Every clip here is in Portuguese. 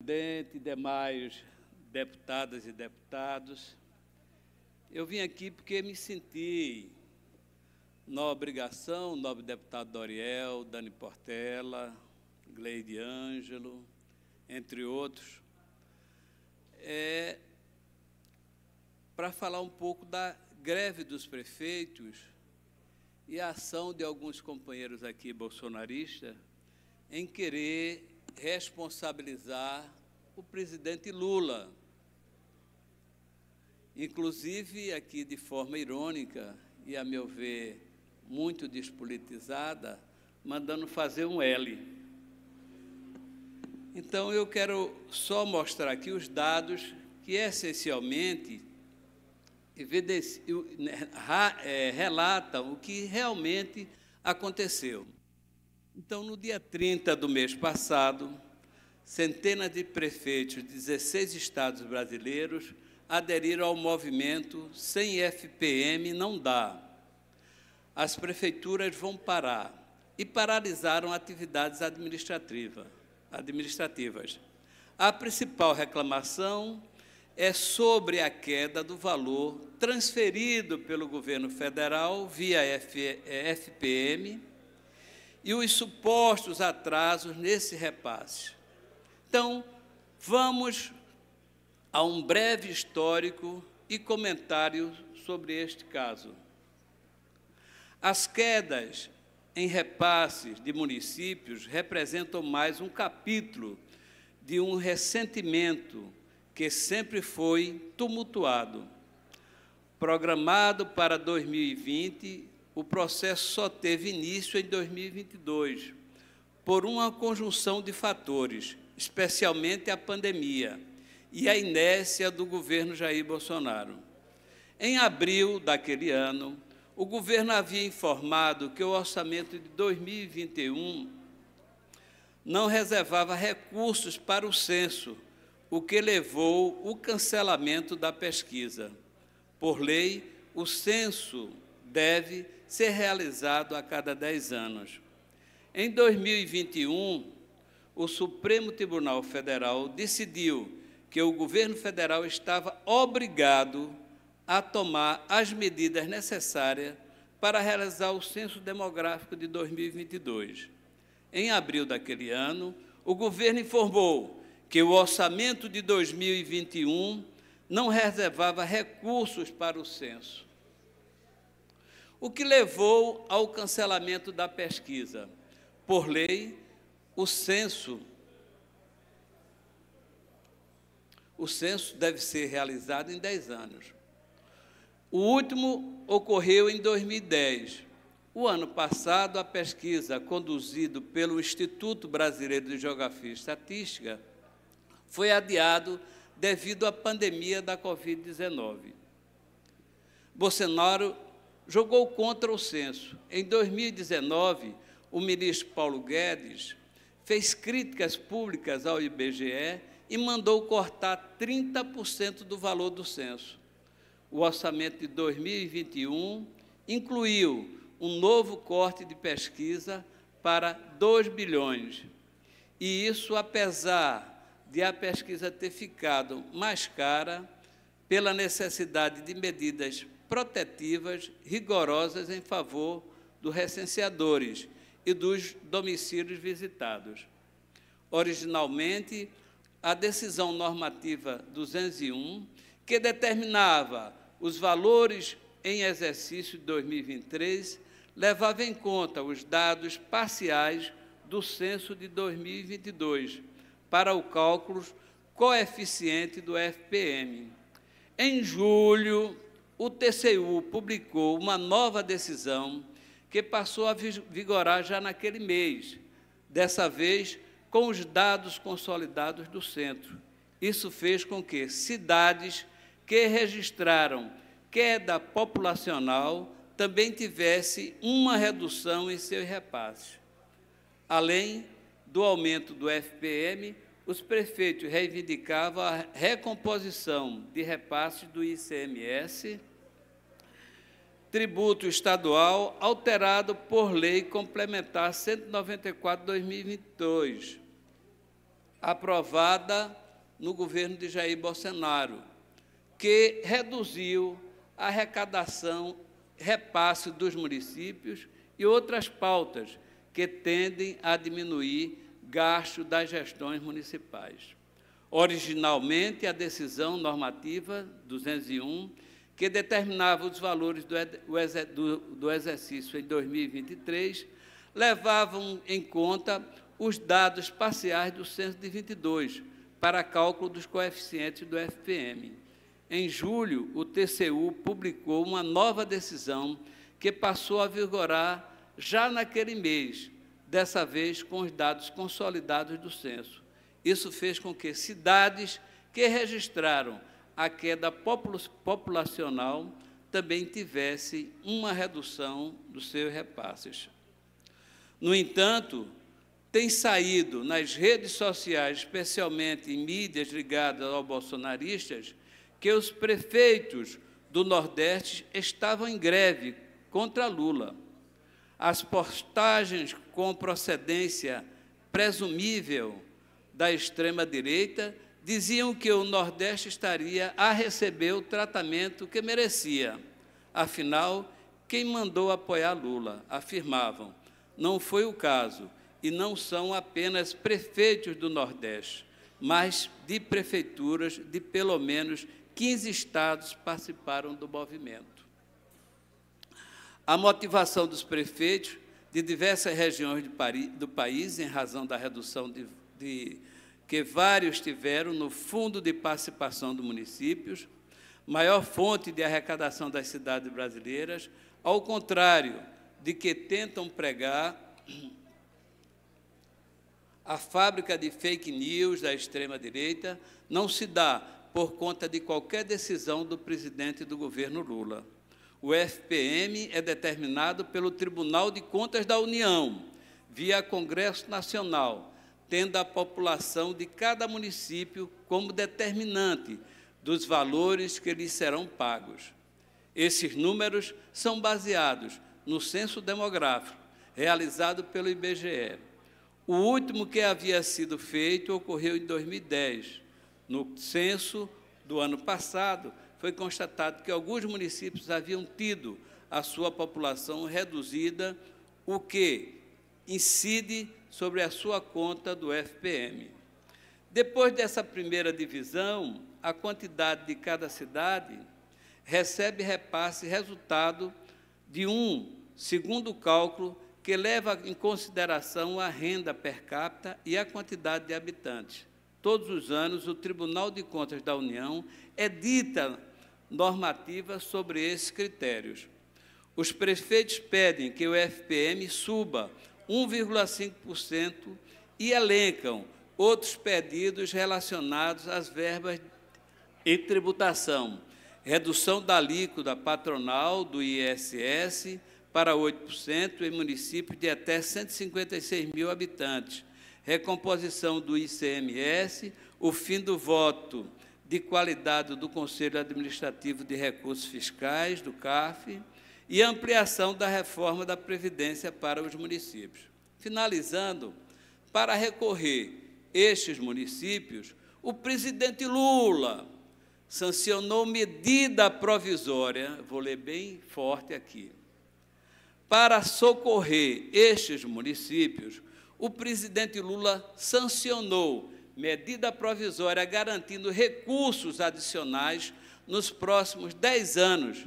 presidente, demais deputadas e deputados, eu vim aqui porque me senti na obrigação, nobre deputado Doriel, Dani Portela, Gleide Ângelo, entre outros, é, para falar um pouco da greve dos prefeitos e a ação de alguns companheiros aqui bolsonaristas em querer responsabilizar o presidente Lula. Inclusive, aqui de forma irônica e, a meu ver, muito despolitizada, mandando fazer um L. Então, eu quero só mostrar aqui os dados que, essencialmente, eh, eh, relatam o que realmente aconteceu. Então, no dia 30 do mês passado, centenas de prefeitos de 16 estados brasileiros aderiram ao movimento Sem FPM Não Dá. As prefeituras vão parar e paralisaram atividades administrativa, administrativas. A principal reclamação é sobre a queda do valor transferido pelo governo federal via FPM e os supostos atrasos nesse repasse. Então, vamos a um breve histórico e comentário sobre este caso. As quedas em repasses de municípios representam mais um capítulo de um ressentimento que sempre foi tumultuado. Programado para 2020 o processo só teve início em 2022, por uma conjunção de fatores, especialmente a pandemia e a inércia do governo Jair Bolsonaro. Em abril daquele ano, o governo havia informado que o orçamento de 2021 não reservava recursos para o censo, o que levou o cancelamento da pesquisa. Por lei, o censo deve ser realizado a cada 10 anos. Em 2021, o Supremo Tribunal Federal decidiu que o governo federal estava obrigado a tomar as medidas necessárias para realizar o censo demográfico de 2022. Em abril daquele ano, o governo informou que o orçamento de 2021 não reservava recursos para o censo o que levou ao cancelamento da pesquisa. Por lei, o censo o censo deve ser realizado em 10 anos. O último ocorreu em 2010. O ano passado, a pesquisa conduzida pelo Instituto Brasileiro de Geografia e Estatística foi adiado devido à pandemia da Covid-19. Bolsonaro jogou contra o censo. Em 2019, o ministro Paulo Guedes fez críticas públicas ao IBGE e mandou cortar 30% do valor do censo. O orçamento de 2021 incluiu um novo corte de pesquisa para 2 bilhões. E isso apesar de a pesquisa ter ficado mais cara pela necessidade de medidas protetivas rigorosas em favor dos recenseadores e dos domicílios visitados. Originalmente, a decisão normativa 201, que determinava os valores em exercício de 2023, levava em conta os dados parciais do censo de 2022 para o cálculo coeficiente do FPM. Em julho o TCU publicou uma nova decisão que passou a vigorar já naquele mês, dessa vez com os dados consolidados do centro. Isso fez com que cidades que registraram queda populacional também tivesse uma redução em seus repasses, além do aumento do FPM os prefeitos reivindicavam a recomposição de repasse do ICMS, tributo estadual alterado por lei complementar 194/2022, aprovada no governo de Jair Bolsonaro, que reduziu a arrecadação, repasse dos municípios e outras pautas que tendem a diminuir gasto das gestões municipais. Originalmente, a decisão normativa 201, que determinava os valores do, exercício em 2023, levavam em conta os dados parciais do censo de 22 para cálculo dos coeficientes do FPM. Em julho, o TCU publicou uma nova decisão que passou a vigorar já naquele mês, dessa vez com os dados consolidados do censo. Isso fez com que cidades que registraram a queda populacional também tivesse uma redução dos seus repasses. No entanto, tem saído nas redes sociais, especialmente em mídias ligadas aos bolsonaristas, que os prefeitos do Nordeste estavam em greve contra Lula. As postagens com procedência presumível da extrema-direita, diziam que o Nordeste estaria a receber o tratamento que merecia. Afinal, quem mandou apoiar Lula, afirmavam. Não foi o caso, e não são apenas prefeitos do Nordeste, mas de prefeituras de pelo menos 15 estados participaram do movimento. A motivação dos prefeitos de diversas regiões do país, em razão da redução de, de, que vários tiveram no fundo de participação dos municípios, maior fonte de arrecadação das cidades brasileiras, ao contrário de que tentam pregar a fábrica de fake news da extrema-direita, não se dá por conta de qualquer decisão do presidente do governo Lula. O FPM é determinado pelo Tribunal de Contas da União, via Congresso Nacional, tendo a população de cada município como determinante dos valores que lhes serão pagos. Esses números são baseados no censo demográfico realizado pelo IBGE. O último que havia sido feito ocorreu em 2010, no censo do ano passado, foi constatado que alguns municípios haviam tido a sua população reduzida, o que incide sobre a sua conta do FPM. Depois dessa primeira divisão, a quantidade de cada cidade recebe repasse resultado de um segundo cálculo que leva em consideração a renda per capita e a quantidade de habitantes. Todos os anos, o Tribunal de Contas da União edita normativa sobre esses critérios. Os prefeitos pedem que o FPM suba 1,5% e elencam outros pedidos relacionados às verbas em tributação, redução da alíquota patronal do ISS para 8% em municípios de até 156 mil habitantes, recomposição do ICMS, o fim do voto de qualidade do Conselho Administrativo de Recursos Fiscais, do CAF, e ampliação da reforma da Previdência para os municípios. Finalizando, para recorrer estes municípios, o presidente Lula sancionou medida provisória, vou ler bem forte aqui. Para socorrer estes municípios, o presidente Lula sancionou medida provisória garantindo recursos adicionais nos próximos 10 anos.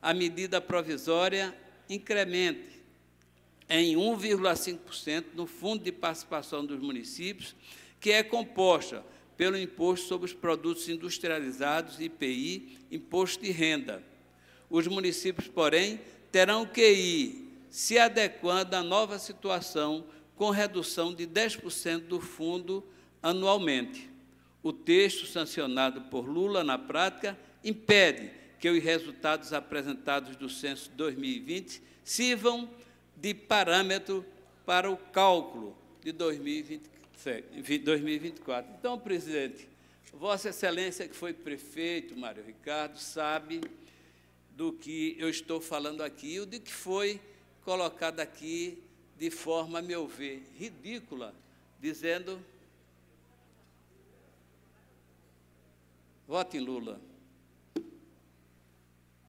A medida provisória incremente em 1,5% no Fundo de Participação dos Municípios, que é composta pelo Imposto sobre os Produtos Industrializados, IPI, Imposto de Renda. Os municípios, porém, terão que ir se adequando à nova situação, com redução de 10% do fundo anualmente. O texto sancionado por Lula, na prática, impede que os resultados apresentados do censo 2020 sirvam de parâmetro para o cálculo de 2024. Então, presidente, Vossa Excelência, que foi prefeito, Mário Ricardo, sabe do que eu estou falando aqui, e do que foi colocado aqui de forma, a meu ver, ridícula, dizendo Vote em Lula.